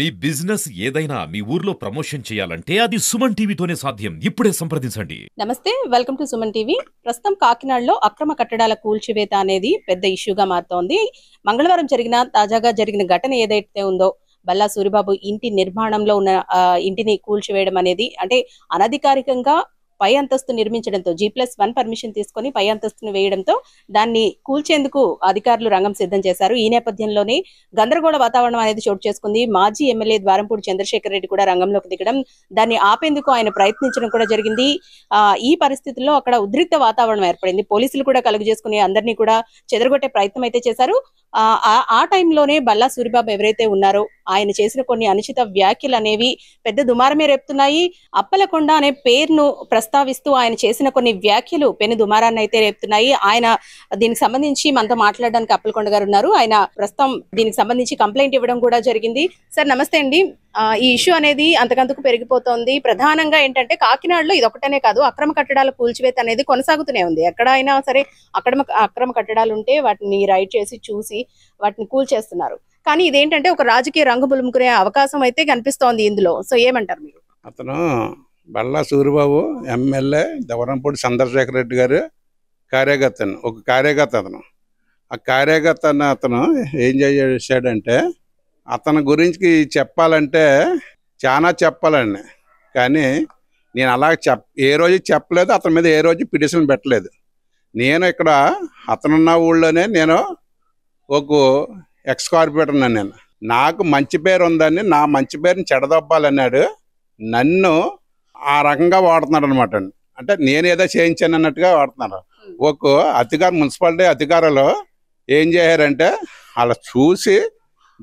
మీ business ఏదైనా మీ ఊర్లో promotion చేయాలంటే అది సుమన్ టీవీతోనే సాధ్యం ఇప్పుడే సంప్రదించండి నమస్తే వెల్కమ్ టు సుమన్ టీవీ ప్రస్తుతం కాకినాడలో అక్రమ కట్టడాల కూల్చివేత అనేది పెద్ద ఇష్యూగా మారుతోంది మంగళవారం జరిగిన తాజాగా జరిగిన ఘటన ఏదైతే ఉందో బల్లా సూరిబాబు ఇంటి నిర్మాణంలో ఉన్న ఇంటిని కూల్చివేయడం అనేది అంటే అనధికారికంగా పై అంతస్తు నిర్మించడంతో జీ ప్లస్ వన్ పర్మిషన్ తీసుకొని పై అంతస్తును వేయడంతో దాన్ని కూల్చేందుకు అధికారులు రంగం సిద్ధం చేశారు ఈ నేపథ్యంలోనే గందరగోళ వాతావరణం అనేది చోటు చేసుకుంది మాజీ ఎమ్మెల్యే ద్వారంపూడి చంద్రశేఖర్ రెడ్డి కూడా రంగంలోకి దిగడం దాన్ని ఆపేందుకు ఆయన ప్రయత్నించడం కూడా జరిగింది ఈ పరిస్థితుల్లో అక్కడ ఉద్రిక్త వాతావరణం ఏర్పడింది పోలీసులు కూడా కలుగు చేసుకుని అందరినీ కూడా చెదరగొట్టే ప్రయత్నం అయితే చేశారు ఆ టైంలోనే బల్లా సూరిబాబు ఎవరైతే ఉన్నారో ఆయన చేసిన కొన్ని అనుచిత వ్యాఖ్యలు అనేవి పెద్ద దుమారమే రేపుతున్నాయి అప్పలకొండ అనే పేరును ప్రస్తుతం ప్రస్తావిస్తూ ఆయన చేసిన కొన్ని వ్యాఖ్యలు పెను దుమారాన్ని అయితే రేపుతున్నాయి ఆయన దీనికి సంబంధించి మనతో మాట్లాడడానికి అప్పలకొండ గారు ఉన్నారు ఆయన ప్రస్తుతం దీనికి సంబంధించి కంప్లైంట్ ఇవ్వడం కూడా జరిగింది సార్ నమస్తే అండి ఈ ఇష్యూ అనేది అంతకంతకు పెరిగిపోతోంది ప్రధానంగా ఏంటంటే కాకినాడలో ఇది ఒకటనే కాదు అక్రమ కట్టడాలు కూల్చివేత అనేది కొనసాగుతూనే ఉంది ఎక్కడైనా సరే అక్రమ అక్రమ కట్టడాలు ఉంటే వాటిని రైడ్ చేసి చూసి వాటిని కూల్చేస్తున్నారు కానీ ఇదేంటంటే ఒక రాజకీయ రంగు బులుముకునే అవకాశం అయితే కనిపిస్తోంది ఇందులో సో ఏమంటారు మీరు అతను బళ్ళా సూరిబాబు ఎమ్మెల్యే దవరంపూడి చంద్రశేఖర రెడ్డి గారు కార్యకర్త ఒక కార్యకర్త అతను ఆ కార్యకర్త అతను ఏం చేశాడంటే అతని గురించి చెప్పాలంటే చాలా చెప్పాలండి కానీ నేను అలా చెప్ ఏ రోజు చెప్పలేదు అతని మీద ఏ రోజు పిటిషన్ పెట్టలేదు నేను ఇక్కడ అతనున్న ఊళ్ళోనే నేను ఒక ఎక్స్ నేను నాకు మంచి పేరు ఉందని నా మంచి పేరుని చెడదొబ్బాలన్నాడు నన్ను ఆ రకంగా వాడుతున్నాడు అనమాట అంటే నేను ఏదో చేయించాను అన్నట్టుగా వాడుతున్నాడు ఒక అధికార మున్సిపాలిటీ అధికారులు ఏం చేశారంటే అలా చూసి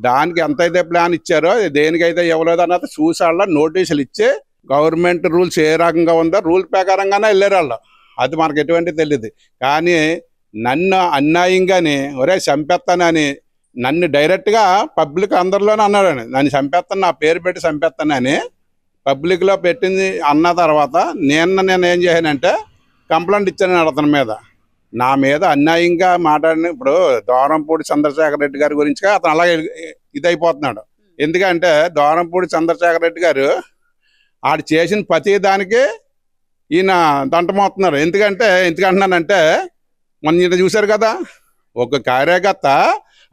దానికి ఎంత అయితే ప్లాన్ ఇచ్చారో దేనికైతే ఇవ్వలేదు అన్నది చూసి వాళ్ళ నోటీసులు ఇచ్చి గవర్నమెంట్ రూల్స్ ఏ రకంగా ఉందో రూల్ ప్రకారంగానే వెళ్ళారు వాళ్ళు అది మనకు ఎటువంటి తెలియదు కానీ నన్ను అన్యాయంగాని ఒరే చంపేస్తానని నన్ను డైరెక్ట్గా పబ్లిక్ అందరిలోనే అన్నాడని నన్ను చంపేస్తాను నా పేరు పెట్టి చంపేస్తానని పబ్లిక్లో పెట్టింది అన్న తర్వాత నిన్న నేను ఏం చేశానంటే కంప్లైంట్ ఇచ్చాను అతని మీద నా మీద అన్యాయంగా మాట్లాడిన ఇప్పుడు దోరంపూడి చంద్రశేఖర రెడ్డి గారి గురించి అతను అలాగే ఇదైపోతున్నాడు ఎందుకంటే దోరంపూడి చంద్రశేఖర రెడ్డి గారు ఆడు చేసిన ప్రతి దానికి ఈయన దంటమవుతున్నారు ఎందుకంటే ఎందుకంటున్నానంటే మొన్న ఈయన చూశారు కదా ఒక కార్యకర్త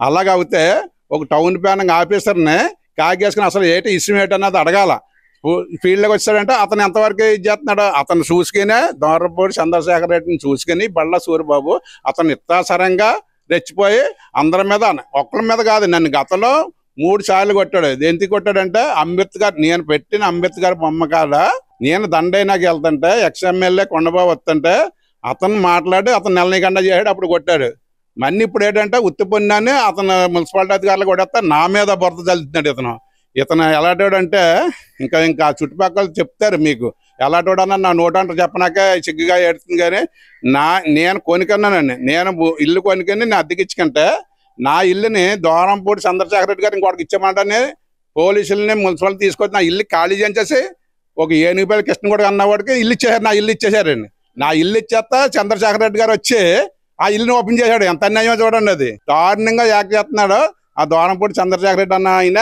అలాగ అవుతే ఒక టౌన్ ప్యానింగ్ ఆఫీసర్ని కాగేసుకుని అసలు ఏంటి ఇష్టం ఏంటన్నది అడగాల ఫీల్డ్లోకి వచ్చాడంటే అతను ఎంతవరకు ఇది చేస్తున్నాడు అతను చూసుకునే దోరపూడి చంద్రశేఖర రెడ్డిని చూసుకుని బళ్ళ సూర్యబాబు అతను ఇత్తాసరంగా రెచ్చిపోయి అందరి మీద ఒక్కరి మీద కాదు నన్ను గతంలో మూడు సార్లు కొట్టాడు దేనికి కొట్టాడంటే అంబేద్కర్ నేను పెట్టిన అంబేద్కర్ బొమ్మ కాడ నేను దండైనాకి వెళ్తుంటే ఎమ్మెల్యే కొండబాబు వస్తుంటే అతను మాట్లాడి అతను నెలనీకండా చేశాడు అప్పుడు కొట్టాడు మన్ని ఇప్పుడు ఏంటంటే ఉత్తిపొన్నాన్ని అతను మున్సిపాలిటీ అధికారులు కొట్టేస్తే నా మీద బురద చల్లుతున్నాడు ఇతను ఇతను ఎలాంటోడు అంటే ఇంకా ఇంకా చుట్టుపక్కల చెప్తారు మీకు అన్న నా నోటంట చెప్పనాక చిగ్గుగా ఏడుతుంది కానీ నా నేను కొనుకన్నానండి నేను ఇల్లు కొనుక్కొని నేను అద్దెకిచ్చుకుంటే నా ఇల్లుని దోరంపూడి చంద్రశేఖర రెడ్డి గారు ఇంకోటికి ఇచ్చామంటే పోలీసులని మున్సిపల్ తీసుకొచ్చి నా ఇల్లు ఖాళీ చేసేసి ఒక పేల కృష్ణ కూడా అన్నవాడికి ఇల్లు ఇచ్చేసారు నా ఇల్లు ఇచ్చేసారండి నా ఇల్లు ఇచ్చేస్తా చంద్రశేఖర రెడ్డి గారు వచ్చి ఆ ఇల్లుని ఓపెన్ చేశాడు ఎంత అన్యాయమో చూడండి అది దారుణంగా యాక్ట్ చేస్తున్నాడు ఆ దోరంపూడి చంద్రశేఖర రెడ్డి అన్న ఆయన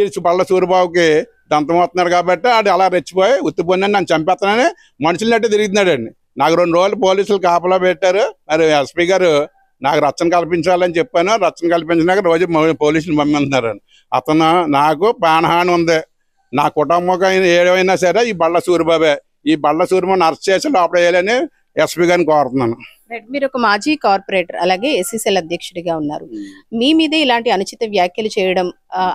ఈ బళ్ళ దంతం దంతమవుతున్నాడు కాబట్టి ఆడు అలా రెచ్చిపోయి ఉత్తిపోయిన నన్ను చంపేస్తానని మనుషులనట్టు తిరుగుతున్నాడు అండి నాకు రెండు రోజులు పోలీసులు కాపలా పెట్టారు మరి ఎస్పీ గారు నాకు రచ్చన కల్పించాలని చెప్పాను రచ్చన కల్పించినాక రోజు పోలీసులు పంపిస్తున్నారు అతను నాకు ప్రాణహాని ఉంది నా కుటుంబం ఏమైనా సరే ఈ బళ్ళ సూర్యబాబే ఈ బళ్ళ సూర్యబాబు నర్స్ చేసి లోపల వేయాలని ఎస్పీ గారిని కోరుతున్నాను మీరు ఒక మాజీ కార్పొరేటర్ అలాగే ఎస్సీసీఎల్ e అధ్యక్షుడిగా ఉన్నారు hmm. మీ మీదే ఇలాంటి అనుచిత వ్యాఖ్యలు చేయడం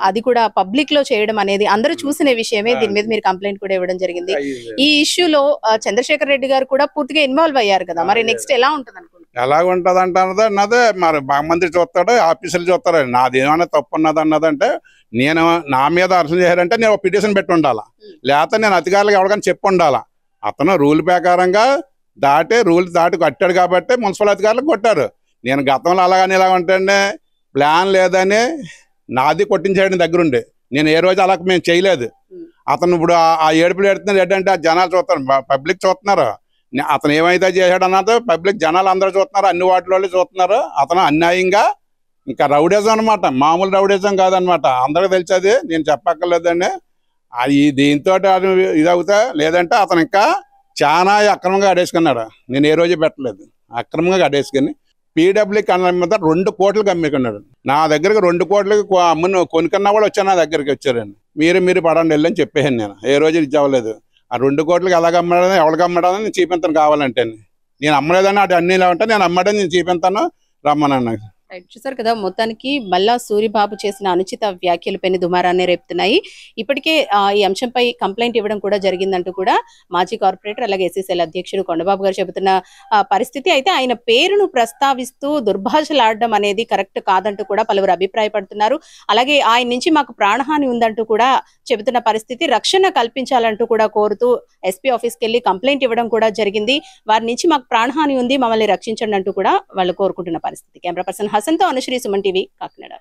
అది కూడా పబ్లిక్ లో చేయడం అనేది అందరూ hmm. చూసిన విషయమే ah. దీని మీద మీరు కంప్లైంట్ కూడా ఇవ్వడం జరిగింది ah, ఈ ఇష్యూలో చంద్రశేఖర్ రెడ్డి గారు కూడా పూర్తిగా ఇన్వాల్వ్ అయ్యారు కదా ah, మరి నెక్స్ట్ ఎలా ఉంటుంది ఎలాగుంటది అంటే అన్నదే మరి మంత్రి చూస్తాడు ఆఫీసులు నాది ఏమైనా తప్పు ఉన్నది అన్నదంటే నేను నా మీద అర్థం చేయాలంటే నేను పిటిషన్ పెట్టి ఉండాలా hmm. లేకపోతే నేను అధికారులకు ఎవరికైనా చెప్పి ఉండాలా అతను రూల్ ప్రకారంగా దాటే రూల్స్ దాటి కట్టాడు కాబట్టి మున్సిపల్ అధికారులు కొట్టారు నేను గతంలో అలాగని ఇలా ఉంటానే ప్లాన్ లేదని నాది కొట్టించాడు దగ్గరుండి నేను ఏ రోజు అలా మేము చేయలేదు అతను ఇప్పుడు ఆ ఏడుపులు ఎడుతున్నాడు ఏంటంటే ఆ జనాలు చూస్తారు పబ్లిక్ చూస్తున్నారు అతను ఏమైతే చేశాడు అన్నది పబ్లిక్ జనాలు అందరూ చూస్తున్నారు అన్ని వాటిలో చూస్తున్నారు అతను అన్యాయంగా ఇంకా రౌడేజం అనమాట మామూలు రౌడేజం కాదనమాట అందరూ తెలిసేది నేను చెప్పక్కర్లేదండి అది దీంతో ఇది అవుతా లేదంటే అతను ఇంకా చాలా అక్రమంగా అడేసుకున్నాడు నేను ఏ రోజు పెట్టలేదు అక్రమంగా అడేసుకుని పీడబ్ల్యూ కన్న మీద రెండు కోట్లకు అమ్ముకున్నాడు నా దగ్గరకు రెండు కోట్లకి అమ్మును కొనుక్కున్నా కూడా వచ్చాను నా దగ్గరికి వచ్చారండి మీరు మీరు పడండి వెళ్ళని చెప్పేసాను నేను ఏ రోజు ఇది అవ్వలేదు ఆ రెండు కోట్లకి ఎలాగ అమ్మడానికి ఎవరికి అమ్మడానికి చూపించాను కావాలంటే నేను అమ్మలేదని అటు అన్నీ లేవంటే నేను అమ్మడానికి నేను చూపించాను రమ్మనన్నా నాకు చూసారు కదా మొత్తానికి మల్లా సూరిబాబు చేసిన అనుచిత వ్యాఖ్యలు పెని దుమారాన్ని రేపుతున్నాయి ఇప్పటికే ఈ అంశంపై కంప్లైంట్ ఇవ్వడం కూడా జరిగిందంటూ కూడా మాజీ కార్పొరేటర్ అలాగే ఎస్ఎస్ఎల్ అధ్యక్షుడు కొండబాబు గారు చెబుతున్న పరిస్థితి అయితే ఆయన పేరును ప్రస్తావిస్తూ దుర్భాషలాడడం అనేది కరెక్ట్ కాదంటూ కూడా పలువురు అభిప్రాయపడుతున్నారు అలాగే ఆయన నుంచి మాకు ప్రాణహాని ఉందంటూ కూడా చెబుతున్న పరిస్థితి రక్షణ కల్పించాలంటూ కూడా కోరుతూ ఎస్పీ ఆఫీస్కి వెళ్ళి కంప్లైంట్ ఇవ్వడం కూడా జరిగింది వారి నుంచి మాకు ప్రాణహాని ఉంది మమ్మల్ని రక్షించండి అంటూ కూడా వాళ్ళు కోరుకుంటున్న పరిస్థితి camera person Vasantha Anusri Suman TV Kakinada